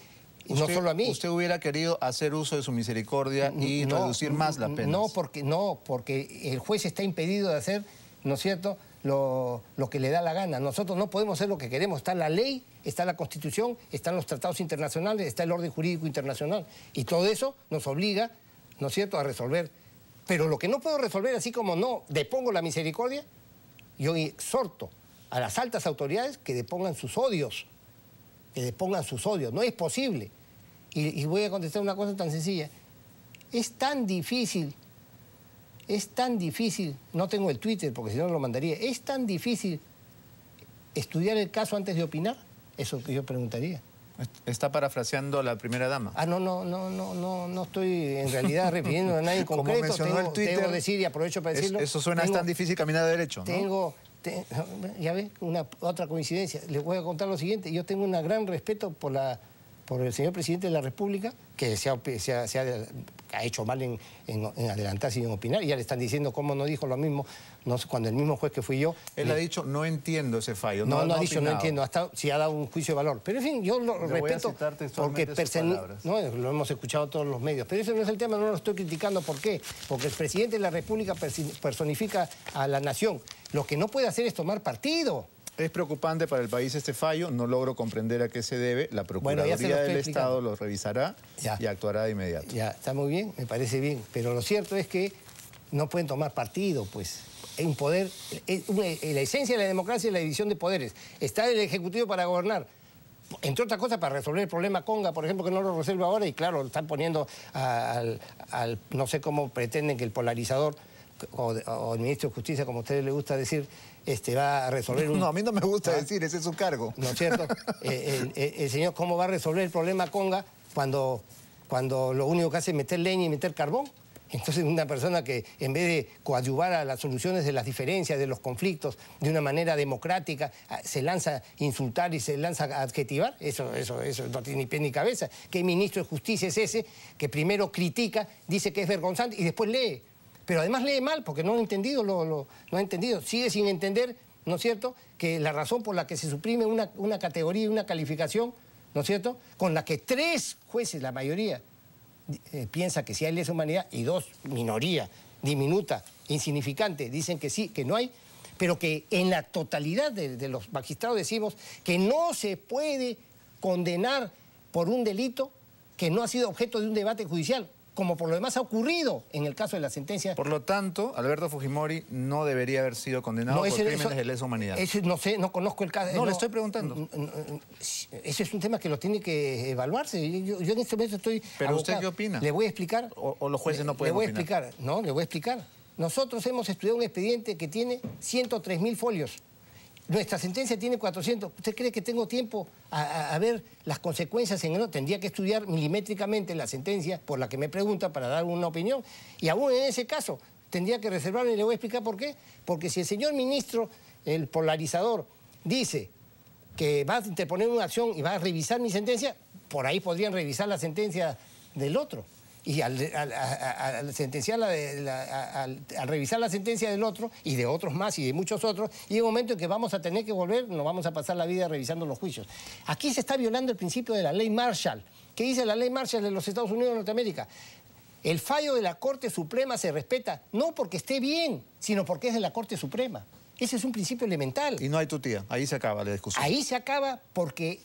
no solo a mí. ¿Usted hubiera querido hacer uso de su misericordia y reducir más la pena? No porque, no, porque el juez está impedido de hacer, ¿no es cierto?, lo, lo, que le da la gana. Nosotros no podemos hacer lo que queremos. Está la ley, está la Constitución, están los tratados internacionales, está el orden jurídico internacional. Y todo eso nos obliga, ¿no es cierto?, a resolver pero lo que no puedo resolver, así como no depongo la misericordia, yo exhorto a las altas autoridades que depongan sus odios, que depongan sus odios. No es posible. Y, voy a contestar una cosa tan sencilla. Es tan difícil, es tan difícil, no tengo el Twitter porque si no lo mandaría, es tan difícil estudiar el caso antes de opinar, eso que yo preguntaría. Está parafraseando a la primera dama. Ah, no, no, no, no, no, no estoy en realidad refiriendo a nadie en concreto. Como mencionó tengo, el Twitter, tengo decir y aprovecho para decirlo. eso suena tan difícil caminar derecho. ¿no? Tengo, ya ves, una otra coincidencia. Les voy a contar lo siguiente. Yo tengo un gran respeto por la por el señor presidente de la República, que sea ha hecho mal en, adelantarse y en opinar. Y ya le están diciendo cómo no dijo lo mismo no, cuando el mismo juez que fui yo... Él ha dicho, no entiendo ese fallo. No, no, ha dicho, no entiendo, hasta si ha dado un juicio de valor. Pero en fin, yo lo le respeto porque no, lo hemos escuchado todos los medios. Pero ese no es el tema, no lo estoy criticando. ¿Por qué? Porque el presidente de la República personifica a la nación. Lo que no puede hacer es tomar partido. Es preocupante para el país este fallo, no logro comprender a qué se debe. La Procuraduría del Estado lo revisará y actuará de inmediato. Ya, está muy bien, me parece bien. Pero lo cierto es que no pueden tomar partido, pues. En poder, eh, la esencia de la democracia es la división de poderes. Está el Ejecutivo para gobernar entre otras cosas, para resolver el problema Conga, por ejemplo, que no lo resuelve ahora, y claro, están poniendo al, no sé cómo pretenden que el polarizador o, o, el ministro de Justicia, como a ustedes les gusta decir, este, va a resolver... Un... No, a mí no me gusta ah. decir, ese es su cargo. ¿No es cierto? Eh, eh, eh, el, señor cómo va a resolver el problema Conga cuando, cuando lo único que hace es meter leña y meter carbón. Entonces una persona que en vez de coadyuvar a las soluciones de las diferencias, de los conflictos, de una manera democrática, ah, se lanza a insultar y se lanza a adjetivar, eso, eso, eso no tiene ni pie ni cabeza. ¿Qué ministro de Justicia es ese que primero critica, dice que es vergonzante y después lee? pero además lee mal porque no ha entendido, lo, no ha entendido, sigue sin entender, ¿no es cierto?, que la razón por la que se suprime una, categoría y una calificación, ¿no es cierto?, con la que tres jueces, la mayoría, eh, piensa que sí hay lesa humanidad y dos, minoría, diminuta, insignificante, dicen que sí, que no hay, pero que en la totalidad de los magistrados decimos que no se puede condenar por un delito que no ha sido objeto de un debate judicial como por lo demás ha ocurrido en el caso de la sentencia. Por lo tanto, Alberto Fujimori no debería haber sido condenado por crímenes de lesa humanidad. no sé, no conozco el caso. No, le estoy preguntando. Ese es un tema que lo tiene que evaluarse. Yo, en este momento estoy... ¿Pero usted qué opina? ¿Le voy a explicar? ¿O, los jueces no pueden Le voy a explicar, no, le voy a explicar. Nosotros hemos estudiado un expediente que tiene 103 mil folios. Nuestra sentencia tiene 400. ¿Usted cree que tengo tiempo a, ver las consecuencias en no? Tendría que estudiar milimétricamente la sentencia por la que me pregunta para dar una opinión. Y aún en ese caso, tendría que reservarme y le voy a explicar por qué. Porque si el señor ministro, el polarizador, dice que va a interponer una acción y va a revisar mi sentencia, por ahí podrían revisar la sentencia del otro y al, sentenciar la de, al, revisar la sentencia del otro y de otros más y de muchos otros, y en un momento en que vamos a tener que volver, nos vamos a pasar la vida revisando los juicios. Aquí se está violando el principio de la ley Marshall. ¿Qué dice la ley Marshall de los Estados Unidos de Norteamérica? El fallo de la Corte Suprema se respeta no porque esté bien, sino porque es de la Corte Suprema. Ese es un principio elemental. Y no hay tutía, ahí se acaba la discusión. Ahí se acaba porque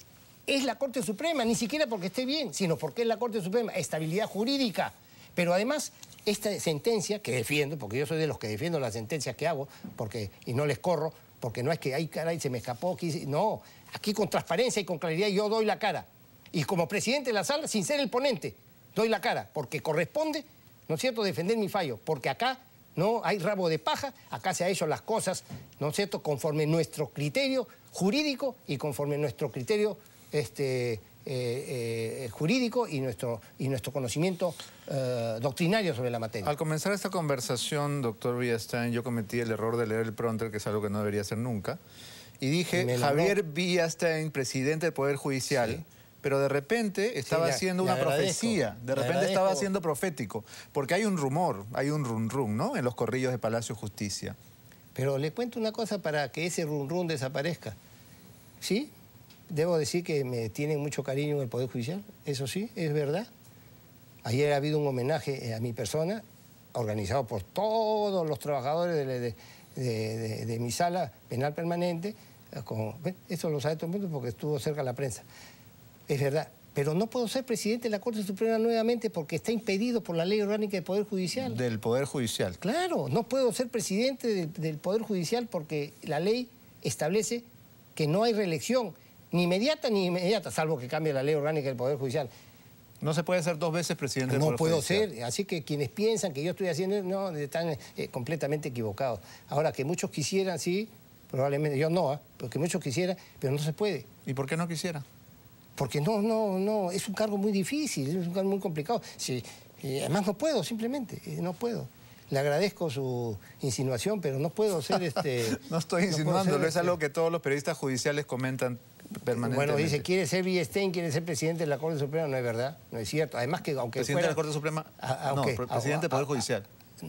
es la Corte Suprema, ni siquiera porque esté bien, sino porque es la Corte Suprema, estabilidad jurídica. Pero además, esta sentencia que defiendo, porque yo soy de los que defiendo las sentencias que hago, porque, y no les corro, porque no es que, ay, caray, se me escapó, no, aquí con transparencia y con claridad yo doy la cara. Y como presidente de la sala, sin ser el ponente, doy la cara, porque corresponde, ¿no es cierto?, defender mi fallo, porque acá no hay rabo de paja, acá se han hecho las cosas, ¿no es cierto?, conforme nuestro criterio jurídico y conforme nuestro criterio este, eh, eh, jurídico y nuestro, y nuestro conocimiento eh, doctrinario sobre la materia. Al comenzar esta conversación, doctor Villastán, yo cometí el error de leer el pronter, que es algo que no debería hacer nunca, y dije Javier Villastán, presidente del Poder Judicial. Pero de repente estaba haciendo una profecía, de repente estaba haciendo profético, porque hay un rumor, hay un run rum, ¿no? En los corrillos de Palacio Justicia. Pero le cuento una cosa para que ese run run desaparezca. ¿Sí? debo decir que me tienen mucho cariño el Poder Judicial, eso sí, es verdad. Ayer ha habido un homenaje eh, a mi persona, organizado por todos los trabajadores de, mi sala penal permanente. Eh, con, esto lo sabe todo el mundo porque estuvo cerca la prensa. Es verdad. Pero no puedo ser presidente de la Corte Suprema nuevamente porque está impedido por la ley orgánica del Poder Judicial. Del Poder Judicial. Claro, no puedo ser presidente del Poder Judicial porque la ley establece que no hay reelección ni inmediata ni inmediata, salvo que cambie la ley orgánica del Poder Judicial. No se puede ser dos veces presidente no del No puedo ser, así que quienes piensan que yo estoy haciendo, no, están eh, completamente equivocados. Ahora, que muchos quisieran, sí, probablemente, yo no, ¿eh? porque muchos quisieran, pero no se puede. ¿Y por qué no quisiera? Porque no, no, no, es un cargo muy difícil, es un cargo muy complicado. además no puedo, simplemente, eh, no puedo le agradezco su insinuación, pero no puedo ser este. no estoy insinuándolo, es este algo que todos los periodistas judiciales comentan bueno, dice, quiere ser Stein, quiere ser presidente de la Corte Suprema, no es verdad, no es cierto. Además que aunque Presidente de la Corte Suprema, no, presidente del Poder Judicial.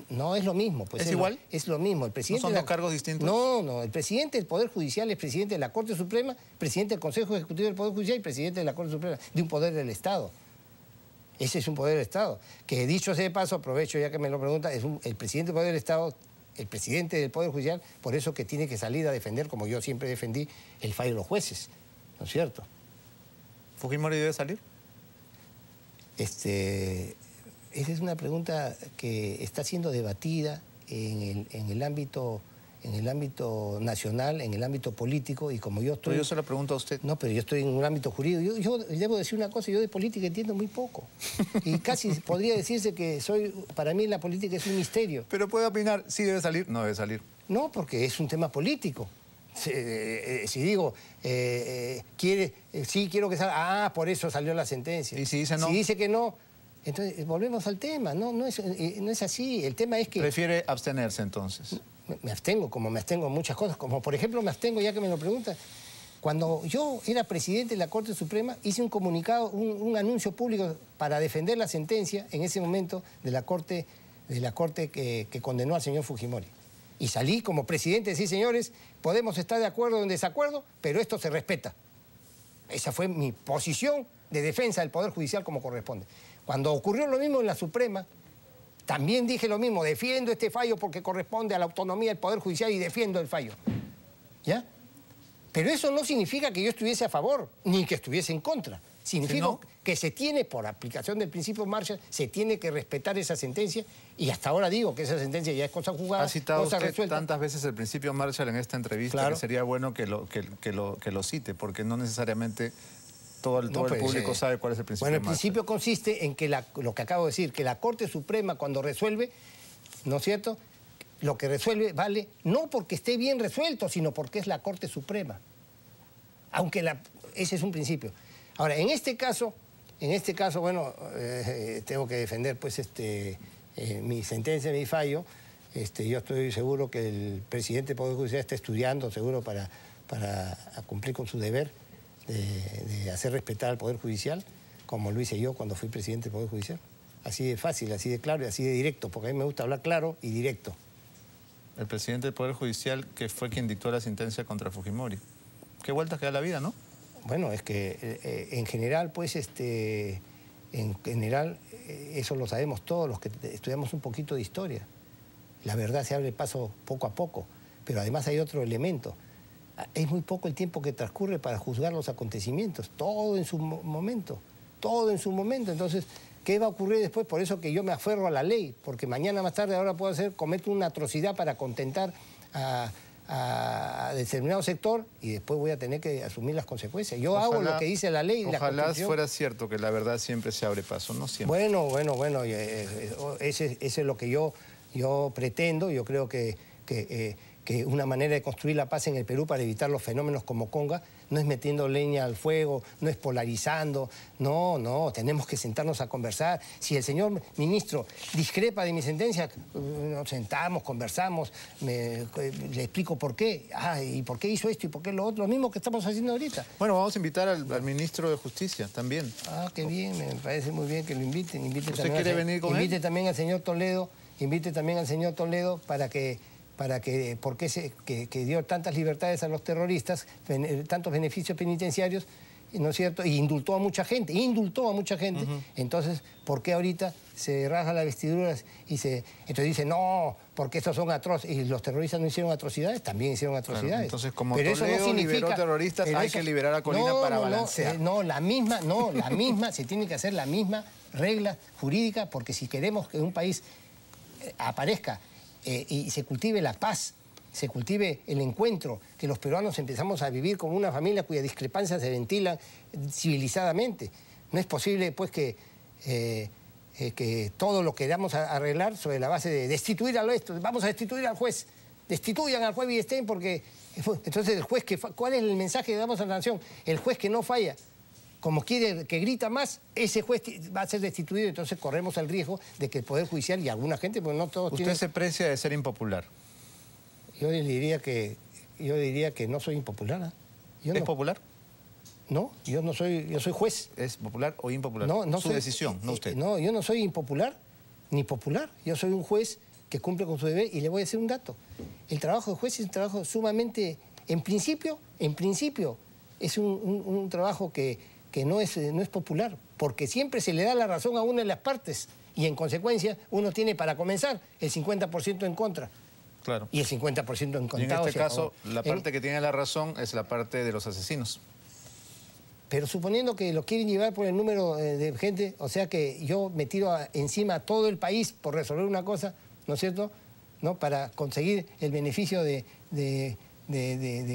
No, es lo mismo. Pues ¿Es, igual? es lo mismo. El presidente ¿No son dos cargos distintos? No, no. El presidente del Poder Judicial es presidente de la Corte Suprema, presidente del Consejo Ejecutivo del Poder Judicial y presidente de la Corte Suprema, de un poder del Estado. Ese es un poder del Estado. Que dicho sea de paso, aprovecho ya que me lo pregunta, es el presidente del Poder del Estado, el presidente del Poder Judicial, por eso que tiene que salir a defender, como yo siempre defendí, el fallo de los jueces. ¿no es cierto? ¿Fujimori debe salir? Este, esa es una pregunta que está siendo debatida en el, ámbito en el ámbito nacional, en el ámbito político, y como yo estoy... yo se la pregunto a usted. No, pero yo estoy en un ámbito jurídico. Yo, debo decir una cosa, yo de política entiendo muy poco. Y casi podría decirse que soy, para mí la política es un misterio. Pero puede opinar, si debe salir, no debe salir. No, porque es un tema político. Eh, si digo, eh, eh, quiere, sí quiero que salga, ah, por eso salió la sentencia. Y si dice no. Si dice que no, entonces volvemos al tema, no, no, es, no es así. El tema es que... Prefiere abstenerse entonces. Me, abstengo, como me abstengo en muchas cosas, como por ejemplo me abstengo, ya que me lo preguntan, cuando yo era presidente de la Corte Suprema, hice un comunicado, un, anuncio público para defender la sentencia en ese momento de la Corte, de la corte que condenó al señor Fujimori y salí como presidente sí señores, podemos estar de acuerdo o en desacuerdo, pero esto se respeta. Esa fue mi posición de defensa del Poder Judicial como corresponde. Cuando ocurrió lo mismo en la Suprema, también dije lo mismo, defiendo este fallo porque corresponde a la autonomía del Poder Judicial y defiendo el fallo. ¿Ya? Pero eso no significa que yo estuviese a favor ni que estuviese en contra. Significa que se tiene, por aplicación del principio Marshall, se tiene que respetar esa sentencia y hasta ahora digo que esa sentencia ya es cosa jugada, ha citado tantas veces el principio Marshall en esta entrevista sería bueno que lo, lo, cite, porque no necesariamente todo el, pues, público eh, sabe cuál es el principio. Bueno, el principio consiste en que lo que acabo de decir, que la Corte Suprema cuando resuelve, ¿no es cierto? Lo que resuelve vale no porque esté bien resuelto, sino porque es la Corte Suprema. Aunque ese es un principio. Ahora, en este caso, en este caso, bueno, eh, tengo que defender pues este, eh, mi sentencia, mi fallo. Este, yo estoy seguro que el presidente del Poder Judicial está estudiando, seguro, para, para cumplir con su deber de, hacer respetar al Poder Judicial, como lo hice yo cuando fui presidente del Poder Judicial. Así de fácil, así de claro y así de directo, porque a mí me gusta hablar claro y directo. El presidente del Poder Judicial, que fue quien dictó la sentencia contra Fujimori. Qué vueltas que da la vida, ¿no? Bueno, es que eh, eh, en general, pues, este, en general, eh, eso lo sabemos todos los que estudiamos un poquito de historia. La verdad se abre paso poco a poco, pero además hay otro elemento. Ah, es muy poco el tiempo que transcurre para juzgar los acontecimientos, todo en su momento, todo en su momento. Entonces, ¿qué va a ocurrir después? Por eso que yo me aferro a la ley, porque mañana más tarde ahora puedo hacer, cometo una atrocidad para contentar a a determinado sector y después voy a tener que asumir las consecuencias. Yo hago lo que dice la ley. ojalá fuera cierto que la verdad siempre se abre paso, no siempre. Bueno, bueno, bueno, eh, eh, eh, ese, es lo que yo, yo pretendo, yo creo que... que una manera de construir la paz en el Perú para evitar los fenómenos como Conga no es metiendo leña al fuego, no es polarizando, no, no, tenemos que sentarnos a conversar. Si el señor ministro discrepa de mi sentencia, eh, nos sentamos, conversamos, eh, le explico por qué, ah, y por qué hizo esto y por qué lo otro, lo mismo que estamos haciendo ahorita. Bueno, vamos a invitar al, ministro de Justicia también. Ah, qué bien, me parece muy bien que lo inviten. quiere venir con Invite también al señor Toledo, invite también al señor Toledo para que para que, eh, porque se, que, dio tantas libertades a los terroristas, eh, tantos beneficios penitenciarios, ¿no es cierto? Y indultó a mucha gente, indultó a mucha gente. Entonces, ¿por qué ahorita se rasga la vestiduras y se... Entonces dice, no, porque estos son atroces. Y los terroristas no hicieron atrocidades, también hicieron atrocidades. entonces, como pero eso no liberó terroristas, hay que liberar a Colina para no, No, eh, no, la misma, no, la misma, se tiene que hacer la misma regla jurídica, porque si queremos que un país aparezca eh, y se cultive la paz, se cultive el encuentro, que los peruanos empezamos a vivir como una familia cuya discrepancia se ventila eh, civilizadamente. No es posible pues que, todo eh, lo que todo lo queramos arreglar sobre la base de destituir al esto, vamos a destituir al juez, destituyan al juez estén porque... Entonces el juez que... ¿Cuál es el mensaje que damos a la nación? El juez que no falla como quiere que grita más, ese juez va a ser destituido, entonces corremos el riesgo de que el Poder Judicial y alguna gente, pues no todos ¿Usted se precia de ser impopular? Yo le diría que, yo diría que no soy impopular. ¿ah? ¿Es popular? No, yo no soy, yo soy juez. ¿Es popular o impopular? No, no Su soy, decisión, no eh, usted. No, yo no soy impopular ni popular. Yo soy un juez que cumple con su deber y le voy a decir un dato. El trabajo de juez es un trabajo sumamente, en principio, en principio, es un trabajo que que no es, no es popular, porque siempre se le da la razón a una de las partes y en consecuencia uno tiene para comenzar el 50% en contra. Claro. Y el 50% en contra. En este caso, la parte que tiene la razón es la parte de los asesinos. Pero suponiendo que lo quieren llevar por el número eh, de gente, o sea que yo me tiro encima a todo el país por resolver una cosa, ¿no es cierto? ¿No? Para conseguir el beneficio de,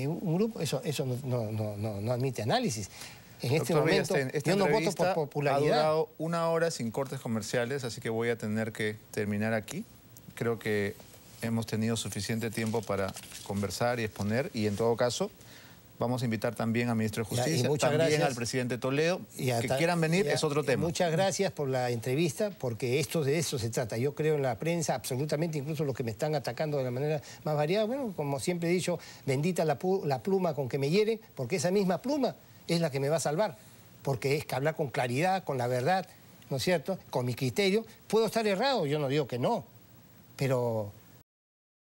un grupo, eso, eso no, no admite análisis en este momento este- yo no voto por popularidad. Ha durado una hora sin cortes comerciales, así que voy a tener que terminar aquí. Creo que hemos tenido suficiente tiempo para conversar y exponer y en todo caso Vamos a invitar también al ministro de Justicia, también al presidente Toledo. que quieran venir es otro tema. Muchas gracias por la entrevista, porque esto de eso se trata. Yo creo en la prensa, absolutamente, incluso los que me están atacando de la manera más variada. Bueno, como siempre he dicho, bendita la, la pluma con que me hieren, porque esa misma pluma es la que me va a salvar, porque es que hablar con claridad, con la verdad, ¿no es cierto? Con mi criterio. Puedo estar errado, yo no digo que no, pero